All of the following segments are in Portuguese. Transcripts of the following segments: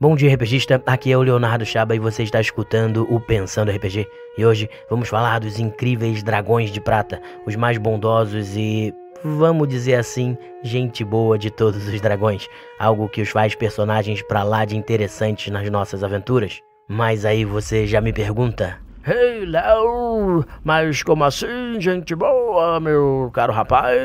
Bom dia, RPGista. Aqui é o Leonardo Chaba e você está escutando o Pensando RPG. E hoje vamos falar dos incríveis dragões de prata, os mais bondosos e, vamos dizer assim, gente boa de todos os dragões, algo que os faz personagens para lá de interessantes nas nossas aventuras. Mas aí você já me pergunta: Hey, Léo, mas como assim, gente boa, meu caro rapaz?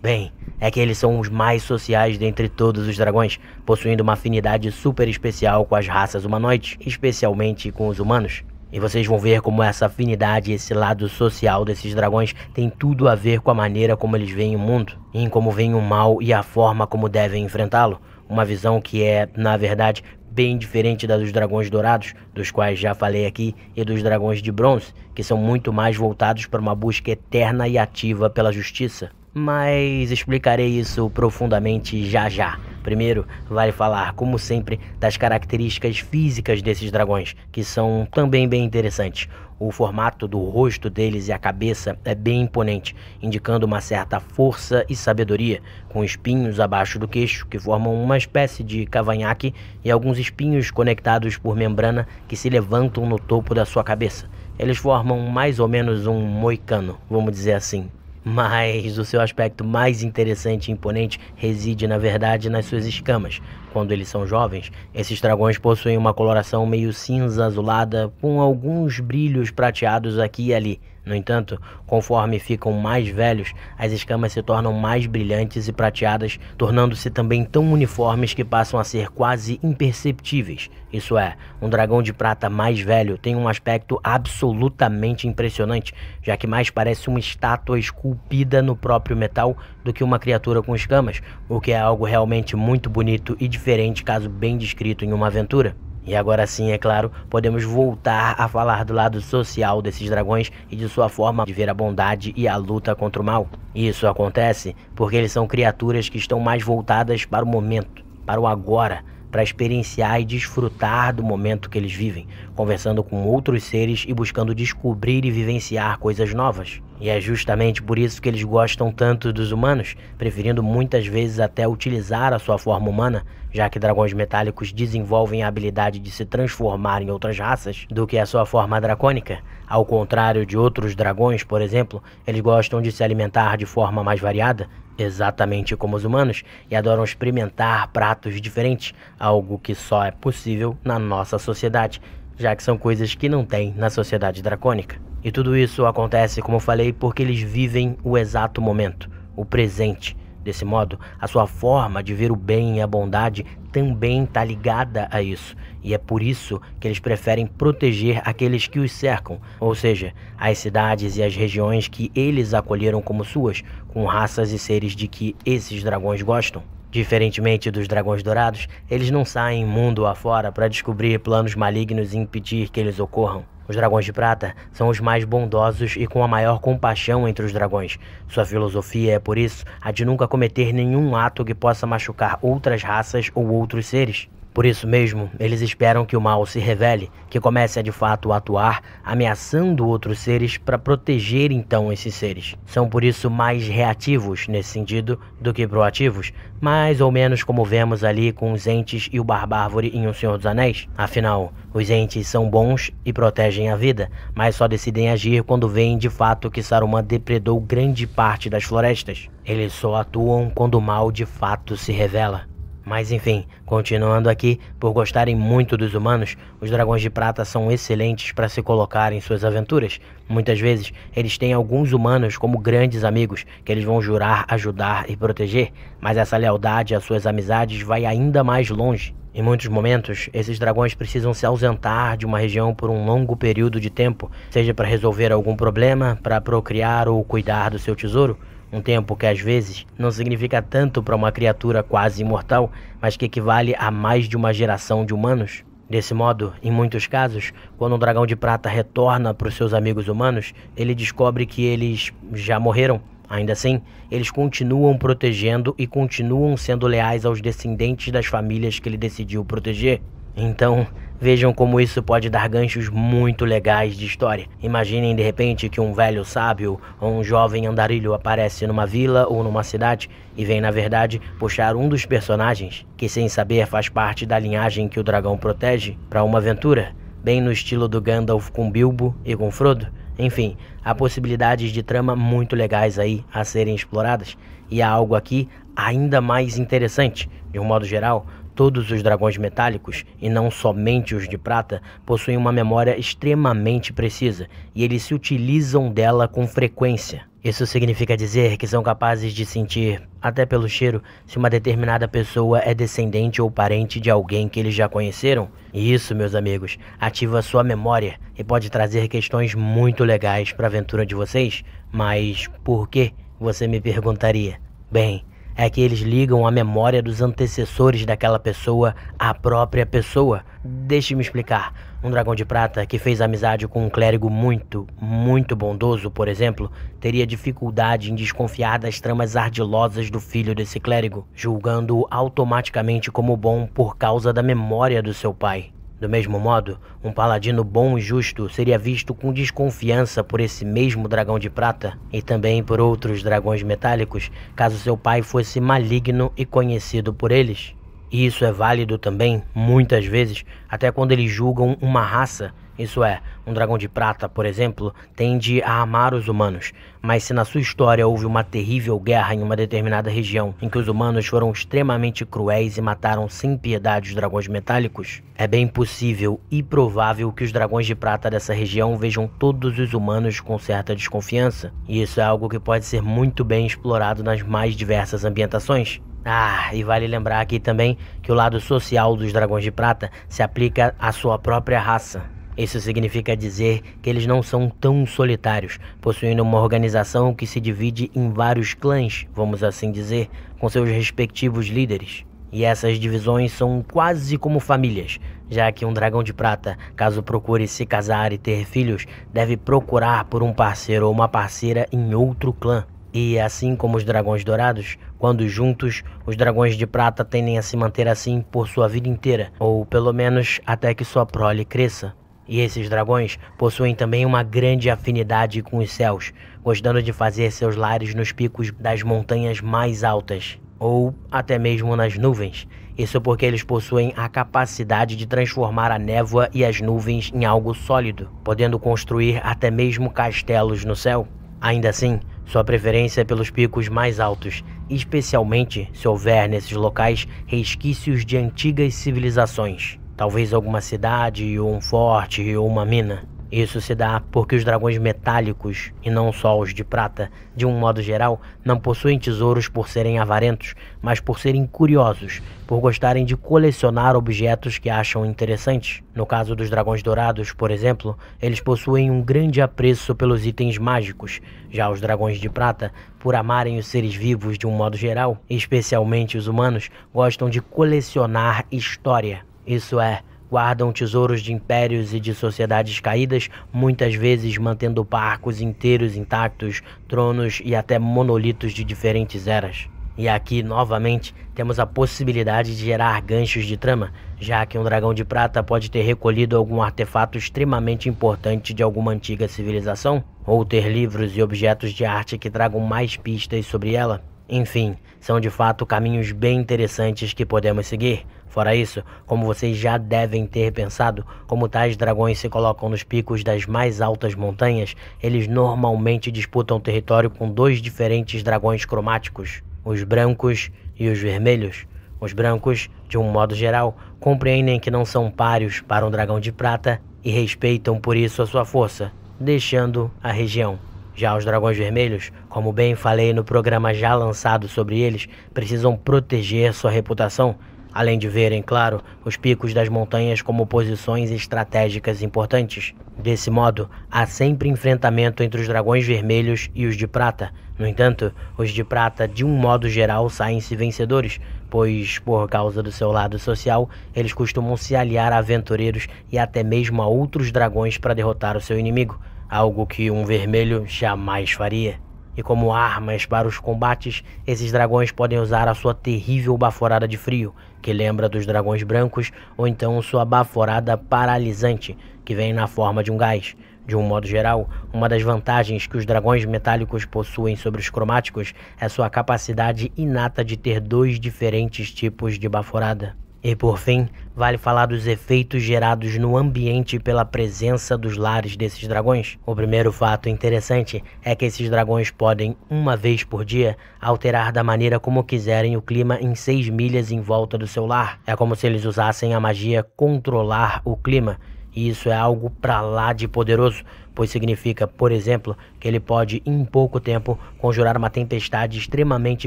Bem, é que eles são os mais sociais dentre todos os dragões, possuindo uma afinidade super especial com as raças humanoides, especialmente com os humanos. E vocês vão ver como essa afinidade, esse lado social desses dragões tem tudo a ver com a maneira como eles veem o mundo, em como veem o mal e a forma como devem enfrentá-lo. Uma visão que é, na verdade, bem diferente da dos dragões dourados, dos quais já falei aqui, e dos dragões de bronze, que são muito mais voltados para uma busca eterna e ativa pela justiça mas explicarei isso profundamente já já. Primeiro, vale falar, como sempre, das características físicas desses dragões, que são também bem interessantes. O formato do rosto deles e a cabeça é bem imponente, indicando uma certa força e sabedoria, com espinhos abaixo do queixo que formam uma espécie de cavanhaque e alguns espinhos conectados por membrana que se levantam no topo da sua cabeça. Eles formam mais ou menos um moicano, vamos dizer assim. Mas o seu aspecto mais interessante e imponente reside, na verdade, nas suas escamas. Quando eles são jovens, esses dragões possuem uma coloração meio cinza azulada, com alguns brilhos prateados aqui e ali. No entanto, conforme ficam mais velhos, as escamas se tornam mais brilhantes e prateadas, tornando-se também tão uniformes que passam a ser quase imperceptíveis. Isso é, um dragão de prata mais velho tem um aspecto absolutamente impressionante, já que mais parece uma estátua esculpida no próprio metal do que uma criatura com escamas, o que é algo realmente muito bonito e diferente caso bem descrito em uma aventura. E agora sim, é claro, podemos voltar a falar do lado social desses dragões e de sua forma de ver a bondade e a luta contra o mal. Isso acontece porque eles são criaturas que estão mais voltadas para o momento, para o agora, para experienciar e desfrutar do momento que eles vivem, conversando com outros seres e buscando descobrir e vivenciar coisas novas. E é justamente por isso que eles gostam tanto dos humanos, preferindo muitas vezes até utilizar a sua forma humana, já que dragões metálicos desenvolvem a habilidade de se transformar em outras raças do que a sua forma dracônica. Ao contrário de outros dragões, por exemplo, eles gostam de se alimentar de forma mais variada, exatamente como os humanos, e adoram experimentar pratos diferentes, algo que só é possível na nossa sociedade, já que são coisas que não tem na sociedade dracônica. E tudo isso acontece, como eu falei, porque eles vivem o exato momento, o presente. Desse modo, a sua forma de ver o bem e a bondade também está ligada a isso, e é por isso que eles preferem proteger aqueles que os cercam, ou seja, as cidades e as regiões que eles acolheram como suas, com raças e seres de que esses dragões gostam. Diferentemente dos dragões dourados, eles não saem mundo afora para descobrir planos malignos e impedir que eles ocorram. Os dragões de prata são os mais bondosos e com a maior compaixão entre os dragões. Sua filosofia é, por isso, a de nunca cometer nenhum ato que possa machucar outras raças ou outros seres. Por isso mesmo, eles esperam que o mal se revele, que comece a de fato atuar, ameaçando outros seres para proteger então esses seres. São por isso mais reativos nesse sentido do que proativos, mais ou menos como vemos ali com os entes e o barbárvore em O Senhor dos Anéis. Afinal, os entes são bons e protegem a vida, mas só decidem agir quando veem de fato que Saruman depredou grande parte das florestas. Eles só atuam quando o mal de fato se revela. Mas enfim, continuando aqui, por gostarem muito dos humanos, os dragões de prata são excelentes para se colocar em suas aventuras. Muitas vezes, eles têm alguns humanos como grandes amigos que eles vão jurar ajudar e proteger, mas essa lealdade às suas amizades vai ainda mais longe. Em muitos momentos, esses dragões precisam se ausentar de uma região por um longo período de tempo, seja para resolver algum problema, para procriar ou cuidar do seu tesouro. Um tempo que às vezes não significa tanto para uma criatura quase imortal, mas que equivale a mais de uma geração de humanos. Desse modo, em muitos casos, quando o dragão de prata retorna para os seus amigos humanos, ele descobre que eles já morreram. Ainda assim, eles continuam protegendo e continuam sendo leais aos descendentes das famílias que ele decidiu proteger. Então, vejam como isso pode dar ganchos muito legais de história. Imaginem de repente que um velho sábio ou um jovem andarilho aparece numa vila ou numa cidade e vem, na verdade, puxar um dos personagens, que sem saber faz parte da linhagem que o dragão protege, para uma aventura, bem no estilo do Gandalf com Bilbo e com Frodo. Enfim, há possibilidades de trama muito legais aí a serem exploradas e há algo aqui ainda mais interessante, de um modo geral, Todos os dragões metálicos, e não somente os de prata, possuem uma memória extremamente precisa e eles se utilizam dela com frequência. Isso significa dizer que são capazes de sentir, até pelo cheiro, se uma determinada pessoa é descendente ou parente de alguém que eles já conheceram. E isso, meus amigos, ativa sua memória e pode trazer questões muito legais para a aventura de vocês. Mas por que? Você me perguntaria. Bem, é que eles ligam a memória dos antecessores daquela pessoa à própria pessoa. Deixe-me explicar. Um dragão de prata que fez amizade com um clérigo muito, muito bondoso, por exemplo, teria dificuldade em desconfiar das tramas ardilosas do filho desse clérigo, julgando-o automaticamente como bom por causa da memória do seu pai. Do mesmo modo, um paladino bom e justo seria visto com desconfiança por esse mesmo dragão de prata e também por outros dragões metálicos, caso seu pai fosse maligno e conhecido por eles. E isso é válido também, muitas vezes, até quando eles julgam uma raça isso é, um dragão de prata, por exemplo, tende a amar os humanos, mas se na sua história houve uma terrível guerra em uma determinada região em que os humanos foram extremamente cruéis e mataram sem piedade os dragões metálicos, é bem possível e provável que os dragões de prata dessa região vejam todos os humanos com certa desconfiança, e isso é algo que pode ser muito bem explorado nas mais diversas ambientações. Ah, e vale lembrar aqui também que o lado social dos dragões de prata se aplica à sua própria raça, isso significa dizer que eles não são tão solitários, possuindo uma organização que se divide em vários clãs, vamos assim dizer, com seus respectivos líderes. E essas divisões são quase como famílias, já que um dragão de prata, caso procure se casar e ter filhos, deve procurar por um parceiro ou uma parceira em outro clã. E assim como os dragões dourados, quando juntos, os dragões de prata tendem a se manter assim por sua vida inteira, ou pelo menos até que sua prole cresça. E esses dragões possuem também uma grande afinidade com os céus, gostando de fazer seus lares nos picos das montanhas mais altas, ou até mesmo nas nuvens. Isso porque eles possuem a capacidade de transformar a névoa e as nuvens em algo sólido, podendo construir até mesmo castelos no céu. Ainda assim, sua preferência é pelos picos mais altos, especialmente se houver nesses locais resquícios de antigas civilizações talvez alguma cidade ou um forte ou uma mina. Isso se dá porque os dragões metálicos, e não só os de prata, de um modo geral, não possuem tesouros por serem avarentos, mas por serem curiosos, por gostarem de colecionar objetos que acham interessantes. No caso dos dragões dourados, por exemplo, eles possuem um grande apreço pelos itens mágicos, já os dragões de prata, por amarem os seres vivos de um modo geral, especialmente os humanos, gostam de colecionar história. Isso é, guardam tesouros de impérios e de sociedades caídas, muitas vezes mantendo parcos inteiros intactos, tronos e até monolitos de diferentes eras. E aqui, novamente, temos a possibilidade de gerar ganchos de trama, já que um dragão de prata pode ter recolhido algum artefato extremamente importante de alguma antiga civilização, ou ter livros e objetos de arte que tragam mais pistas sobre ela. Enfim, são de fato caminhos bem interessantes que podemos seguir. Fora isso, como vocês já devem ter pensado, como tais dragões se colocam nos picos das mais altas montanhas, eles normalmente disputam território com dois diferentes dragões cromáticos, os brancos e os vermelhos. Os brancos, de um modo geral, compreendem que não são páreos para um dragão de prata e respeitam por isso a sua força, deixando a região. Já os dragões vermelhos, como bem falei no programa já lançado sobre eles, precisam proteger sua reputação, além de verem, claro, os picos das montanhas como posições estratégicas importantes. Desse modo, há sempre enfrentamento entre os dragões vermelhos e os de prata. No entanto, os de prata, de um modo geral, saem-se vencedores, pois, por causa do seu lado social, eles costumam se aliar a aventureiros e até mesmo a outros dragões para derrotar o seu inimigo algo que um vermelho jamais faria. E como armas para os combates, esses dragões podem usar a sua terrível baforada de frio, que lembra dos dragões brancos, ou então sua baforada paralisante, que vem na forma de um gás. De um modo geral, uma das vantagens que os dragões metálicos possuem sobre os cromáticos é sua capacidade inata de ter dois diferentes tipos de baforada. E por fim, vale falar dos efeitos gerados no ambiente pela presença dos lares desses dragões. O primeiro fato interessante é que esses dragões podem, uma vez por dia, alterar da maneira como quiserem o clima em seis milhas em volta do seu lar. É como se eles usassem a magia controlar o clima. E isso é algo pra lá de poderoso, pois significa, por exemplo, que ele pode em pouco tempo conjurar uma tempestade extremamente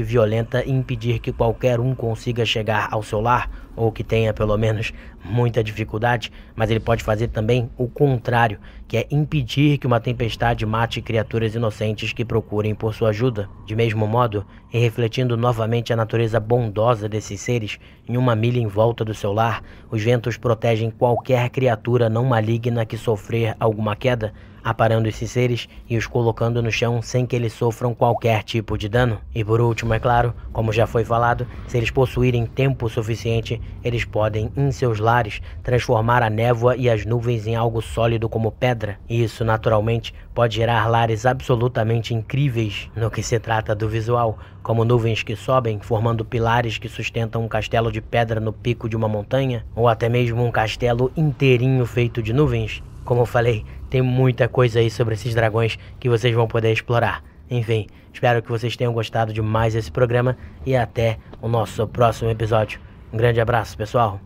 violenta e impedir que qualquer um consiga chegar ao seu lar, ou que tenha pelo menos muita dificuldade, mas ele pode fazer também o contrário, que é impedir que uma tempestade mate criaturas inocentes que procurem por sua ajuda. De mesmo modo, e refletindo novamente a natureza bondosa desses seres, em uma milha em volta do seu lar, os ventos protegem qualquer criatura não maligna que sofrer alguma queda, aparando esses seres e os colocando no chão sem que eles sofram qualquer tipo de dano. E por último, é claro, como já foi falado, se eles possuírem tempo suficiente, eles podem, em seus lares, transformar a névoa e as nuvens em algo sólido como pedra. E isso, naturalmente, pode gerar lares absolutamente incríveis no que se trata do visual, como nuvens que sobem, formando pilares que sustentam um castelo de pedra no pico de uma montanha, ou até mesmo um castelo inteirinho feito de nuvens. Como eu falei, tem muita coisa aí sobre esses dragões que vocês vão poder explorar. Enfim, espero que vocês tenham gostado de mais esse programa e até o nosso próximo episódio. Um grande abraço, pessoal!